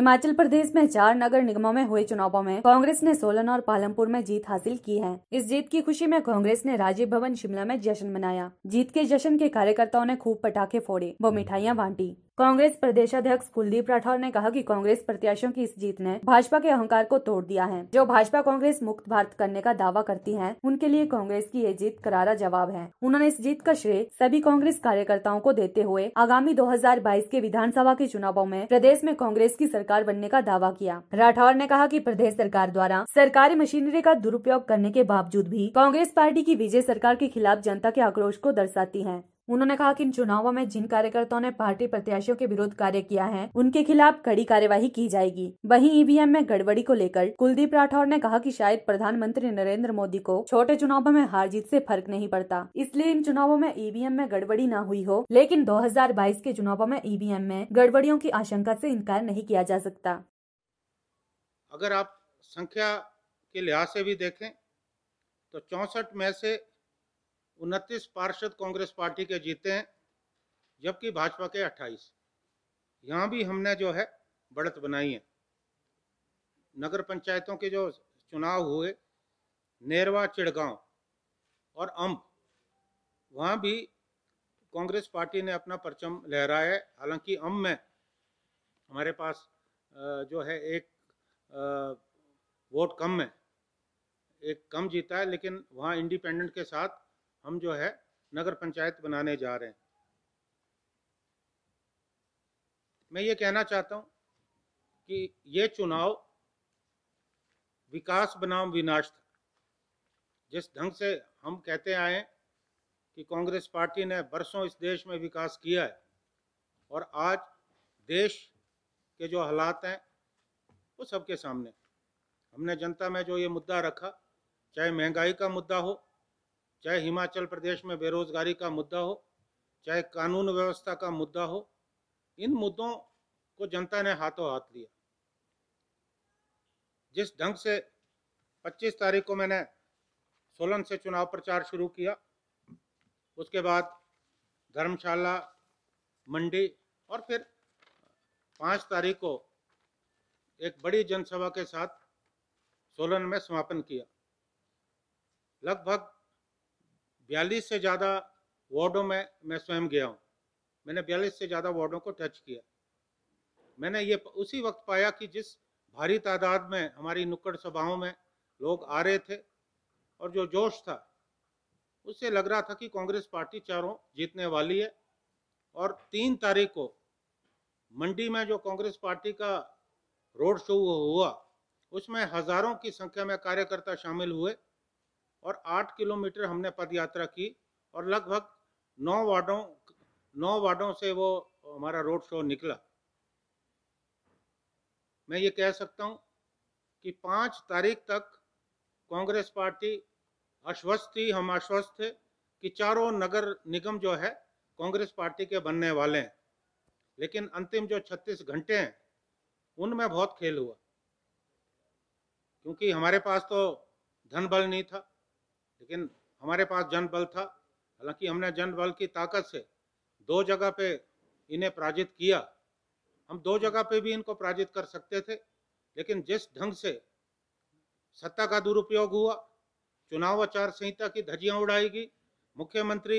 हिमाचल प्रदेश में चार नगर निगमों में हुए चुनावों में कांग्रेस ने सोलन और पालमपुर में जीत हासिल की है इस जीत की खुशी में कांग्रेस ने राजीव भवन शिमला में जश्न मनाया जीत के जश्न के कार्यकर्ताओं ने खूब पटाखे फोड़े व मिठाइयाँ बांटी कांग्रेस प्रदेश अध्यक्ष कुलदीप राठौर ने कहा कि कांग्रेस प्रत्याशियों की इस जीत ने भाजपा के अहंकार को तोड़ दिया है जो भाजपा कांग्रेस मुक्त भारत करने का दावा करती है उनके लिए कांग्रेस की ये जीत करारा जवाब है उन्होंने इस जीत का श्रेय सभी कांग्रेस कार्यकर्ताओं को देते हुए आगामी 2022 के विधानसभा के चुनावों में प्रदेश में कांग्रेस की सरकार बनने का दावा किया राठौर ने कहा की प्रदेश सरकार द्वारा सरकारी मशीनरी का दुरुपयोग करने के बावजूद भी कांग्रेस पार्टी की विजय सरकार के खिलाफ जनता के आक्रोश को दर्शाती है उन्होंने कहा कि इन चुनावों में जिन कार्यकर्ताओं ने पार्टी प्रत्याशियों के विरोध कार्य किया है उनके खिलाफ कड़ी कार्यवाही की जाएगी वहीं ईवीएम में गड़बड़ी को लेकर कुलदीप राठौर ने कहा की शायद प्रधानमंत्री नरेंद्र मोदी को छोटे चुनावों में हार जीत ऐसी फर्क नहीं पड़ता इसलिए इन चुनावों में ईवीएम में गड़बड़ी न हुई हो लेकिन दो के चुनावों में ईवीएम में गड़बड़ियों की आशंका ऐसी इनकार नहीं किया जा सकता अगर आप संख्या के लिहाज से भी देखें तो चौसठ में से उनतीस पार्षद कांग्रेस पार्टी के जीते हैं जबकि भाजपा के 28 यहाँ भी हमने जो है बढ़त बनाई है नगर पंचायतों के जो चुनाव हुए नेरवा चिड़गांव और अम्ब वहाँ भी कांग्रेस पार्टी ने अपना परचम लहराया है हालांकि अम्ब में हमारे पास जो है एक वोट कम है एक कम जीता है लेकिन वहाँ इंडिपेंडेंट के साथ हम जो है नगर पंचायत बनाने जा रहे हैं मैं ये कहना चाहता हूं कि ये चुनाव विकास बनाम विनाश था जिस ढंग से हम कहते आए कि कांग्रेस पार्टी ने बरसों इस देश में विकास किया है और आज देश के जो हालात हैं वो सबके सामने हमने जनता में जो ये मुद्दा रखा चाहे महंगाई का मुद्दा हो चाहे हिमाचल प्रदेश में बेरोजगारी का मुद्दा हो चाहे कानून व्यवस्था का मुद्दा हो इन मुद्दों को जनता ने हाथों हाथ लिया जिस ढंग से 25 तारीख को मैंने सोलन से चुनाव प्रचार शुरू किया उसके बाद धर्मशाला मंडी और फिर पाँच तारीख को एक बड़ी जनसभा के साथ सोलन में समापन किया लगभग बयालीस से ज़्यादा वार्डों में मैं स्वयं गया हूँ मैंने बयालीस से ज़्यादा वार्डों को टच किया मैंने ये उसी वक्त पाया कि जिस भारी तादाद में हमारी नुक्कड़ सभाओं में लोग आ रहे थे और जो जोश था उससे लग रहा था कि कांग्रेस पार्टी चारों जीतने वाली है और तीन तारीख को मंडी में जो कांग्रेस पार्टी का रोड शो हुआ उसमें हजारों की संख्या में कार्यकर्ता शामिल हुए और आठ किलोमीटर हमने पद यात्रा की और लगभग नौ वार्डों नौ वार्डों से वो हमारा रोड शो निकला मैं ये कह सकता हूँ कि पाँच तारीख तक कांग्रेस पार्टी आश्वस्त थी हम आश्वस्त थे कि चारों नगर निगम जो है कांग्रेस पार्टी के बनने वाले हैं लेकिन अंतिम जो 36 घंटे हैं उनमें बहुत खेल हुआ क्योंकि हमारे पास तो धन बल नहीं था लेकिन हमारे पास जन बल था हालांकि हमने जन बल की ताकत से दो जगह पे इन्हें पराजित किया हम दो जगह पे भी इनको पराजित कर सकते थे लेकिन जिस ढंग से सत्ता का दुरुपयोग हुआ चुनाव आचार संहिता की धजियां उड़ाई गई मुख्यमंत्री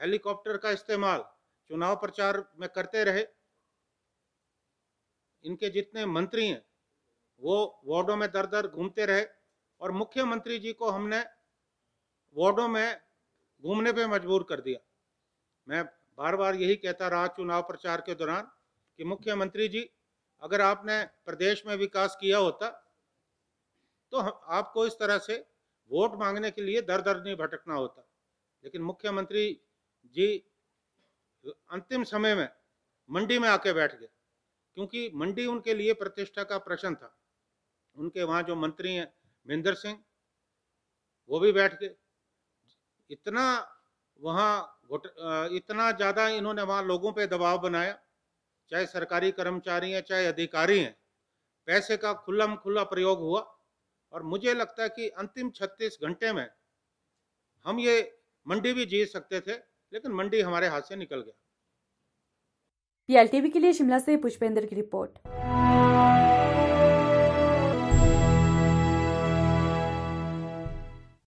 हेलीकॉप्टर का इस्तेमाल चुनाव प्रचार में करते रहे इनके जितने मंत्री हैं वो वार्डों में दर दर घूमते रहे और मुख्यमंत्री जी को हमने वार्डों में घूमने पे मजबूर कर दिया मैं बार बार यही कहता रहा चुनाव प्रचार के दौरान कि मुख्यमंत्री जी अगर आपने प्रदेश में विकास किया होता तो आपको इस तरह से वोट मांगने के लिए दर दर नहीं भटकना होता लेकिन मुख्यमंत्री जी अंतिम समय में मंडी में आके बैठ गए क्योंकि मंडी उनके लिए प्रतिष्ठा का प्रश्न था उनके वहाँ जो मंत्री हैं महेंद्र सिंह वो भी बैठ गए इतना वहाँ घुट इतना ज़्यादा इन्होंने वहाँ लोगों पे दबाव बनाया चाहे सरकारी कर्मचारी हैं चाहे अधिकारी हैं पैसे का खुल्लम खुला प्रयोग हुआ और मुझे लगता है कि अंतिम 36 घंटे में हम ये मंडी भी जीत सकते थे लेकिन मंडी हमारे हाथ से निकल गया पीएलटीवी के लिए शिमला से पुष्पेंद्र की रिपोर्ट